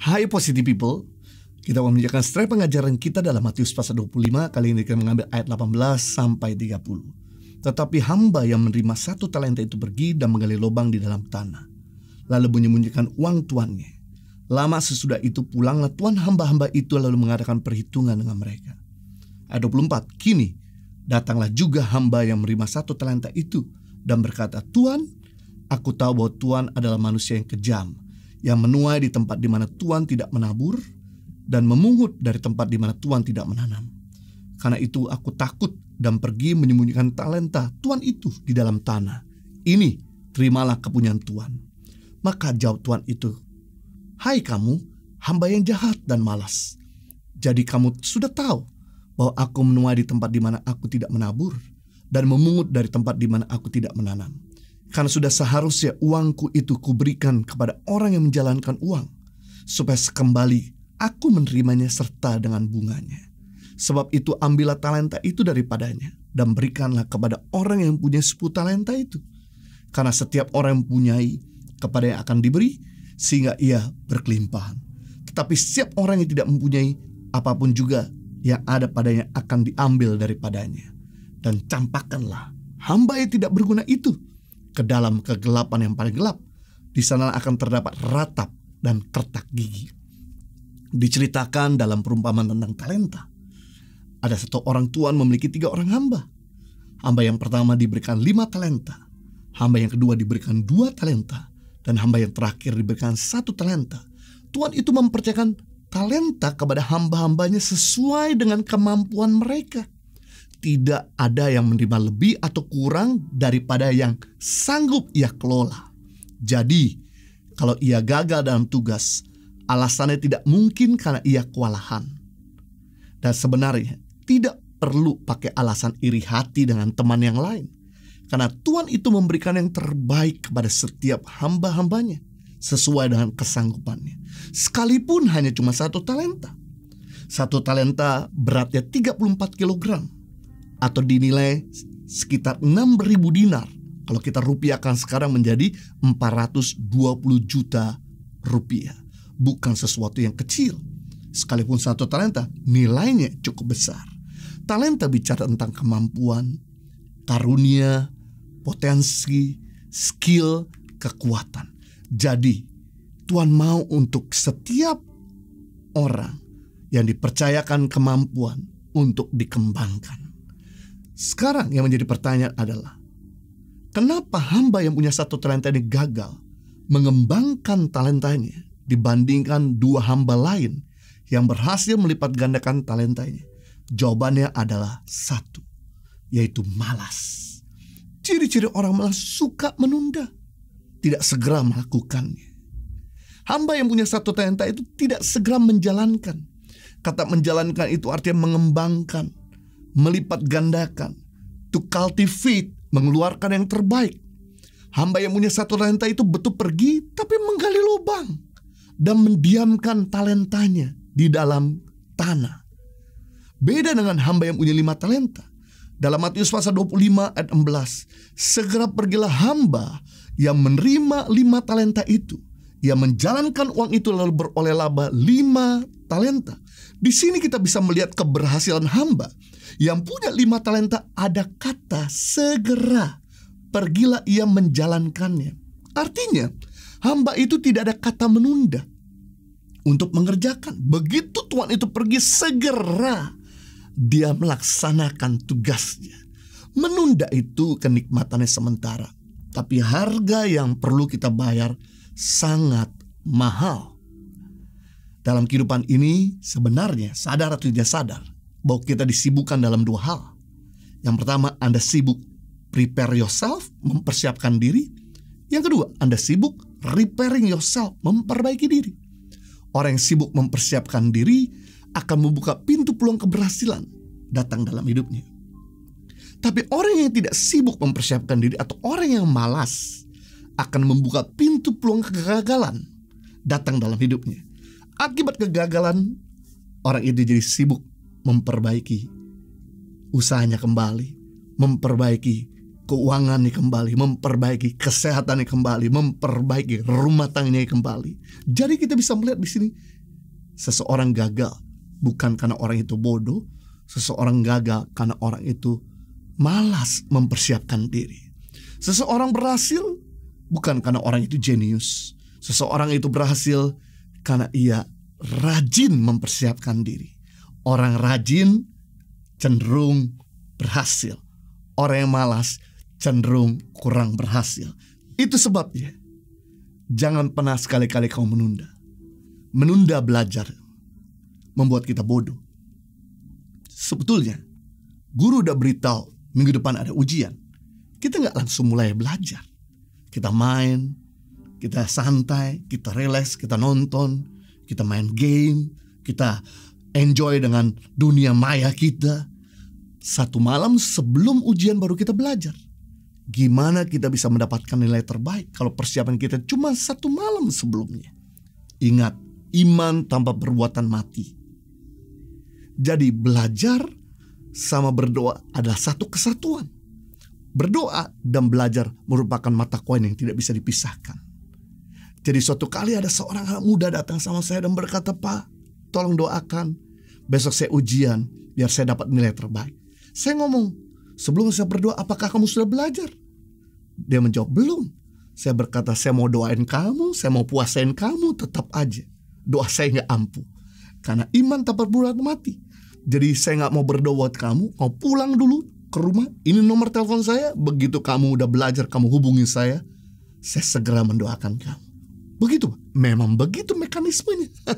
Hai Positive People, kita membacakan strap pengajaran kita dalam Matius pasal 25, kali ini kita mengambil ayat 18 sampai 30. Tetapi hamba yang menerima satu talenta itu pergi dan menggali lubang di dalam tanah, lalu menyembunyikan uang tuannya. Lama sesudah itu pulanglah tuan hamba-hamba itu lalu mengadakan perhitungan dengan mereka. Ayat 24, kini datanglah juga hamba yang menerima satu talenta itu dan berkata, Tuan, aku tahu bahwa Tuan adalah manusia yang kejam, yang menuai di tempat di mana Tuhan tidak menabur dan memungut dari tempat di mana Tuhan tidak menanam. Karena itu aku takut dan pergi menyembunyikan talenta Tuhan itu di dalam tanah. Ini terimalah kepunyaan Tuhan. Maka jawab Tuhan itu, Hai kamu, hamba yang jahat dan malas. Jadi kamu sudah tahu bahwa aku menuai di tempat di mana aku tidak menabur dan memungut dari tempat di mana aku tidak menanam karena sudah seharusnya uangku itu kuberikan kepada orang yang menjalankan uang, supaya sekembali aku menerimanya serta dengan bunganya. Sebab itu ambillah talenta itu daripadanya, dan berikanlah kepada orang yang punya sepuluh talenta itu. Karena setiap orang yang mempunyai kepada yang akan diberi, sehingga ia berkelimpahan. Tetapi setiap orang yang tidak mempunyai apapun juga yang ada padanya akan diambil daripadanya. Dan campakkanlah hamba yang tidak berguna itu ke dalam kegelapan yang paling gelap. Di sana akan terdapat ratap dan kertak gigi. Diceritakan dalam perumpamaan tentang talenta. Ada satu orang tuan memiliki tiga orang hamba. Hamba yang pertama diberikan lima talenta. Hamba yang kedua diberikan dua talenta. Dan hamba yang terakhir diberikan satu talenta. Tuan itu mempercayakan talenta kepada hamba-hambanya sesuai dengan kemampuan mereka tidak ada yang menerima lebih atau kurang daripada yang sanggup ia kelola. Jadi, kalau ia gagal dalam tugas, alasannya tidak mungkin karena ia kewalahan. Dan sebenarnya, tidak perlu pakai alasan iri hati dengan teman yang lain. Karena Tuhan itu memberikan yang terbaik kepada setiap hamba-hambanya sesuai dengan kesanggupannya. Sekalipun hanya cuma satu talenta. Satu talenta beratnya 34 kilogram atau dinilai sekitar 6.000 dinar. Kalau kita rupiahkan sekarang menjadi 420 juta rupiah. Bukan sesuatu yang kecil. Sekalipun satu talenta, nilainya cukup besar. Talenta bicara tentang kemampuan, karunia, potensi, skill, kekuatan. Jadi, Tuhan mau untuk setiap orang yang dipercayakan kemampuan untuk dikembangkan. Sekarang yang menjadi pertanyaan adalah, kenapa hamba yang punya satu talenta ini gagal mengembangkan talentanya dibandingkan dua hamba lain yang berhasil melipat gandakan talentanya? Jawabannya adalah satu, yaitu malas. Ciri-ciri orang malas suka menunda, tidak segera melakukannya. Hamba yang punya satu talenta itu tidak segera menjalankan. Kata menjalankan itu artinya mengembangkan melipat gandakan, to cultivate, mengeluarkan yang terbaik. Hamba yang punya satu talenta itu betul pergi tapi menggali lubang dan mendiamkan talentanya di dalam tanah. Beda dengan hamba yang punya lima talenta. Dalam Matius pasal 25 ayat 16, segera pergilah hamba yang menerima lima talenta itu, yang menjalankan uang itu lalu beroleh laba lima talenta. Di sini kita bisa melihat keberhasilan hamba yang punya lima talenta ada kata segera pergilah ia menjalankannya. Artinya, hamba itu tidak ada kata menunda untuk mengerjakan. Begitu tuan itu pergi segera dia melaksanakan tugasnya. Menunda itu kenikmatannya sementara, tapi harga yang perlu kita bayar sangat mahal. Dalam kehidupan ini sebenarnya sadar atau tidak sadar, bahwa kita disibukkan dalam dua hal. Yang pertama, Anda sibuk prepare yourself, mempersiapkan diri. Yang kedua, Anda sibuk repairing yourself, memperbaiki diri. Orang yang sibuk mempersiapkan diri akan membuka pintu peluang keberhasilan datang dalam hidupnya. Tapi orang yang tidak sibuk mempersiapkan diri atau orang yang malas akan membuka pintu peluang kegagalan datang dalam hidupnya. Akibat kegagalan, orang itu jadi sibuk memperbaiki usahanya kembali, memperbaiki keuangannya kembali, memperbaiki kesehatannya kembali, memperbaiki rumah tangganya kembali. Jadi kita bisa melihat di sini seseorang gagal bukan karena orang itu bodoh, seseorang gagal karena orang itu malas mempersiapkan diri. Seseorang berhasil bukan karena orang itu jenius. Seseorang itu berhasil karena ia rajin mempersiapkan diri. Orang rajin cenderung berhasil. Orang yang malas cenderung kurang berhasil. Itu sebabnya. Jangan pernah sekali-kali kau menunda. Menunda belajar membuat kita bodoh. Sebetulnya, guru udah beritahu minggu depan ada ujian. Kita nggak langsung mulai belajar. Kita main, kita santai, kita relax, kita nonton, kita main game, kita enjoy dengan dunia maya kita. Satu malam sebelum ujian baru kita belajar. Gimana kita bisa mendapatkan nilai terbaik kalau persiapan kita cuma satu malam sebelumnya. Ingat, iman tanpa perbuatan mati. Jadi belajar sama berdoa adalah satu kesatuan. Berdoa dan belajar merupakan mata koin yang tidak bisa dipisahkan. Jadi suatu kali ada seorang anak muda datang sama saya dan berkata, Pak, tolong doakan besok saya ujian biar saya dapat nilai terbaik. Saya ngomong, sebelum saya berdoa apakah kamu sudah belajar? Dia menjawab, belum. Saya berkata, saya mau doain kamu, saya mau puasain kamu, tetap aja. Doa saya nggak ampuh. Karena iman tak perbulan mati. Jadi saya nggak mau berdoa buat kamu, mau pulang dulu ke rumah. Ini nomor telepon saya, begitu kamu udah belajar, kamu hubungi saya. Saya segera mendoakan kamu. Begitu, memang begitu mekanismenya.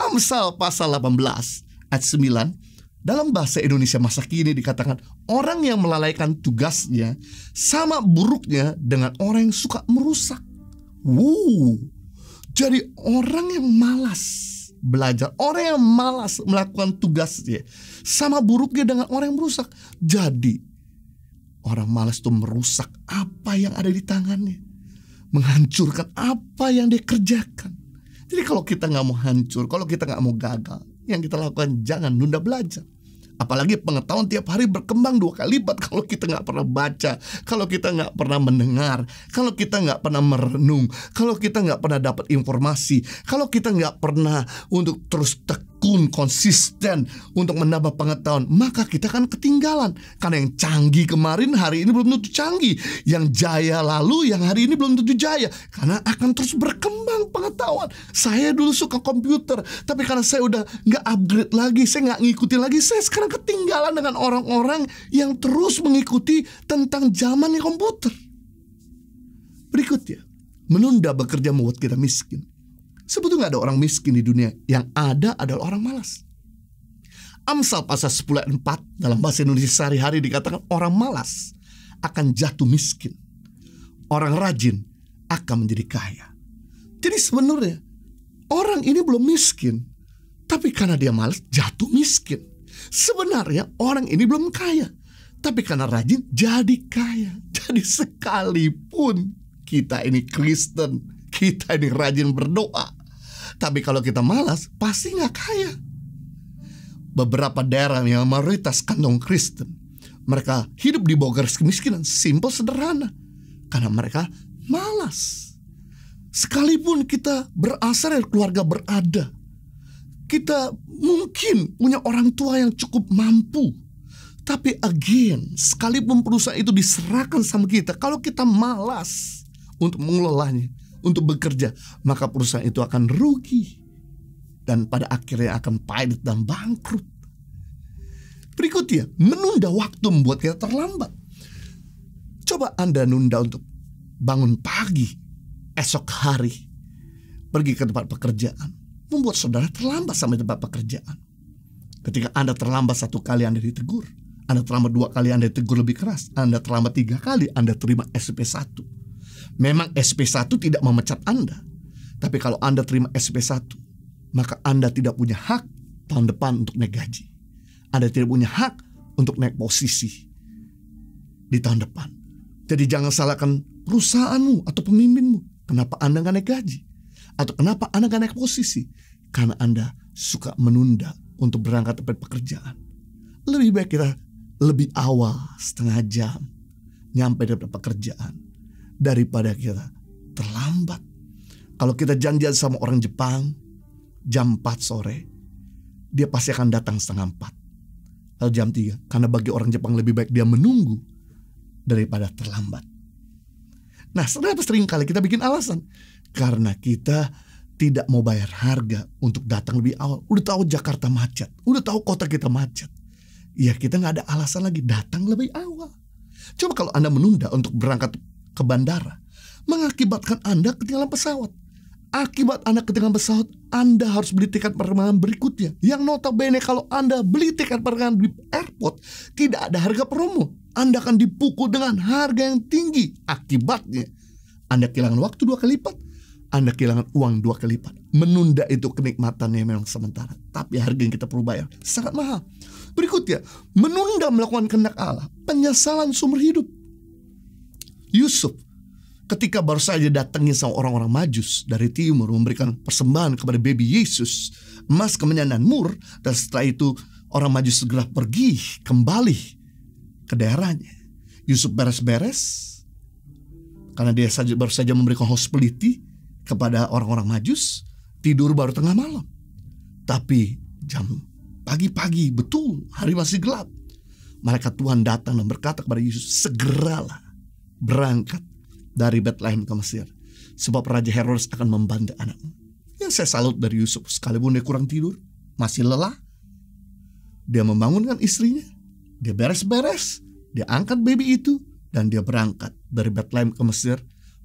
Amsal pasal 18 ayat 9 dalam bahasa Indonesia masa kini dikatakan orang yang melalaikan tugasnya sama buruknya dengan orang yang suka merusak. Wow. Jadi orang yang malas belajar, orang yang malas melakukan tugasnya sama buruknya dengan orang yang merusak. Jadi orang malas itu merusak apa yang ada di tangannya, menghancurkan apa yang dia kerjakan. Jadi kalau kita nggak mau hancur, kalau kita nggak mau gagal, yang kita lakukan jangan nunda belajar. Apalagi pengetahuan tiap hari berkembang dua kali lipat kalau kita nggak pernah baca, kalau kita nggak pernah mendengar, kalau kita nggak pernah merenung, kalau kita nggak pernah dapat informasi, kalau kita nggak pernah untuk terus tek tekun, konsisten untuk menambah pengetahuan, maka kita kan ketinggalan. Karena yang canggih kemarin hari ini belum tentu canggih, yang jaya lalu yang hari ini belum tentu jaya karena akan terus berkembang pengetahuan. Saya dulu suka komputer, tapi karena saya udah nggak upgrade lagi, saya nggak ngikutin lagi, saya sekarang ketinggalan dengan orang-orang yang terus mengikuti tentang zamannya komputer. Berikutnya, menunda bekerja membuat kita miskin. Sebetulnya ada orang miskin di dunia. Yang ada adalah orang malas. Amsal pasal 10 ayat 4 dalam bahasa Indonesia sehari-hari dikatakan orang malas akan jatuh miskin. Orang rajin akan menjadi kaya. Jadi sebenarnya orang ini belum miskin. Tapi karena dia malas jatuh miskin. Sebenarnya orang ini belum kaya. Tapi karena rajin jadi kaya. Jadi sekalipun kita ini Kristen, kita ini rajin berdoa, tapi kalau kita malas, pasti nggak kaya. Beberapa daerah yang mayoritas kandung Kristen, mereka hidup di bawah garis kemiskinan, simple sederhana. Karena mereka malas. Sekalipun kita berasal dari keluarga berada, kita mungkin punya orang tua yang cukup mampu. Tapi again, sekalipun perusahaan itu diserahkan sama kita, kalau kita malas untuk mengelolanya, untuk bekerja, maka perusahaan itu akan rugi dan pada akhirnya akan pilot dan bangkrut. Berikutnya, menunda waktu membuat kita terlambat. Coba Anda nunda untuk bangun pagi esok hari, pergi ke tempat pekerjaan, membuat saudara terlambat sampai tempat pekerjaan. Ketika Anda terlambat satu kali, Anda ditegur. Anda terlambat dua kali, Anda ditegur lebih keras. Anda terlambat tiga kali, Anda terima SP 1 Memang SP1 tidak memecat Anda. Tapi kalau Anda terima SP1, maka Anda tidak punya hak tahun depan untuk naik gaji. Anda tidak punya hak untuk naik posisi di tahun depan. Jadi jangan salahkan perusahaanmu atau pemimpinmu. Kenapa Anda gak naik gaji? Atau kenapa Anda gak naik posisi? Karena Anda suka menunda untuk berangkat tempat pekerjaan. Lebih baik kita lebih awal setengah jam nyampe di tempat pekerjaan daripada kita terlambat. Kalau kita janjian sama orang Jepang jam 4 sore, dia pasti akan datang setengah 4 atau jam 3. Karena bagi orang Jepang lebih baik dia menunggu daripada terlambat. Nah, kenapa kali kita bikin alasan? Karena kita tidak mau bayar harga untuk datang lebih awal. Udah tahu Jakarta macet, udah tahu kota kita macet. Ya kita nggak ada alasan lagi datang lebih awal. Coba kalau Anda menunda untuk berangkat ke bandara mengakibatkan Anda ketinggalan pesawat. Akibat Anda ketinggalan pesawat, Anda harus beli tiket penerbangan berikutnya. Yang notabene kalau Anda beli tiket penerbangan di airport, tidak ada harga promo. Anda akan dipukul dengan harga yang tinggi. Akibatnya, Anda kehilangan waktu dua kali lipat, Anda kehilangan uang dua kali lipat. Menunda itu kenikmatannya memang sementara. Tapi harga yang kita perlu bayar sangat mahal. Berikutnya, menunda melakukan kehendak Allah. Penyesalan sumber hidup Yusuf ketika baru saja datangnya sama orang-orang majus dari timur memberikan persembahan kepada baby Yesus emas kemenyan dan mur dan setelah itu orang majus segera pergi kembali ke daerahnya Yusuf beres-beres karena dia saja, baru saja memberikan hospitality kepada orang-orang majus tidur baru tengah malam tapi jam pagi-pagi betul hari masih gelap mereka Tuhan datang dan berkata kepada Yusuf segeralah berangkat dari Bethlehem ke Mesir. Sebab Raja Herodes akan membanda anakmu. Yang saya salut dari Yusuf, sekalipun dia kurang tidur, masih lelah. Dia membangunkan istrinya, dia beres-beres, dia angkat baby itu, dan dia berangkat dari Bethlehem ke Mesir.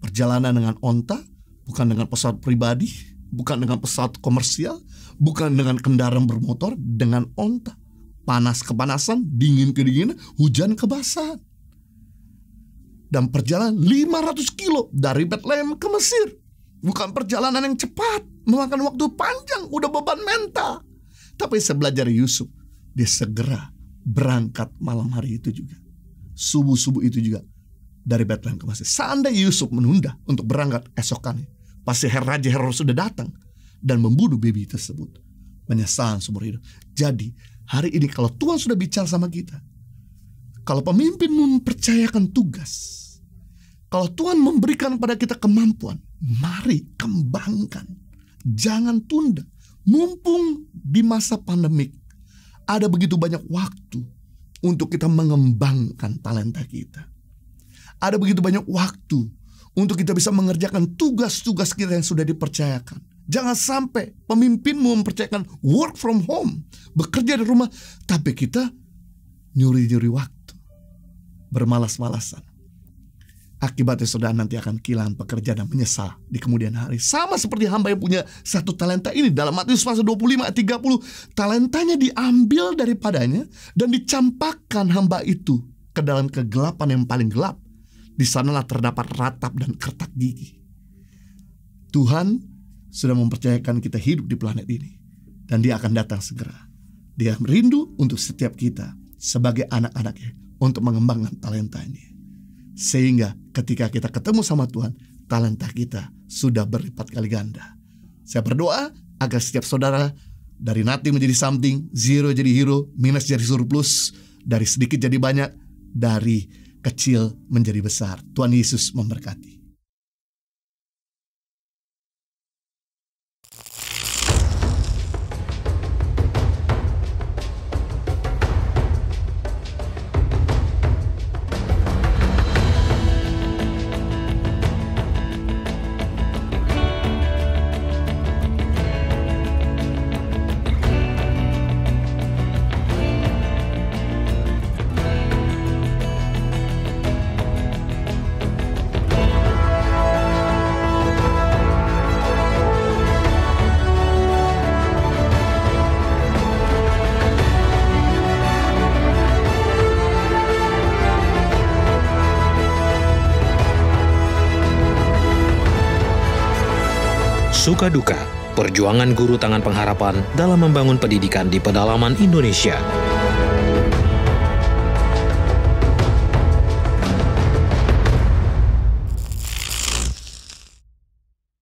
Perjalanan dengan onta, bukan dengan pesawat pribadi, bukan dengan pesawat komersial, bukan dengan kendaraan bermotor, dengan onta. Panas kepanasan, dingin kedinginan, hujan kebasahan dan perjalanan 500 kilo dari Bethlehem ke Mesir. Bukan perjalanan yang cepat, memakan waktu panjang, udah beban mental. Tapi sebelajar Yusuf, dia segera berangkat malam hari itu juga. Subuh-subuh itu juga dari Bethlehem ke Mesir. Seandainya Yusuf menunda untuk berangkat esokannya, pasti Raja Herodes sudah datang dan membunuh baby tersebut. Menyesal seumur hidup. Jadi, hari ini kalau Tuhan sudah bicara sama kita, kalau pemimpin mempercayakan tugas, kalau Tuhan memberikan pada kita kemampuan, mari kembangkan. Jangan tunda. Mumpung di masa pandemik, ada begitu banyak waktu untuk kita mengembangkan talenta kita. Ada begitu banyak waktu untuk kita bisa mengerjakan tugas-tugas kita yang sudah dipercayakan. Jangan sampai pemimpinmu mempercayakan work from home, bekerja di rumah, tapi kita nyuri-nyuri waktu bermalas-malasan. Akibatnya saudara nanti akan kehilangan pekerjaan dan menyesal di kemudian hari. Sama seperti hamba yang punya satu talenta ini. Dalam Matius pasal 25 30, talentanya diambil daripadanya dan dicampakkan hamba itu ke dalam kegelapan yang paling gelap. Di sanalah terdapat ratap dan kertak gigi. Tuhan sudah mempercayakan kita hidup di planet ini. Dan dia akan datang segera. Dia merindu untuk setiap kita sebagai anak-anaknya untuk mengembangkan talentanya. Sehingga ketika kita ketemu sama Tuhan, talenta kita sudah berlipat kali ganda. Saya berdoa agar setiap saudara dari nanti menjadi something, zero jadi hero, minus jadi surplus, dari sedikit jadi banyak, dari kecil menjadi besar. Tuhan Yesus memberkati. suka duka, perjuangan guru tangan pengharapan dalam membangun pendidikan di pedalaman Indonesia.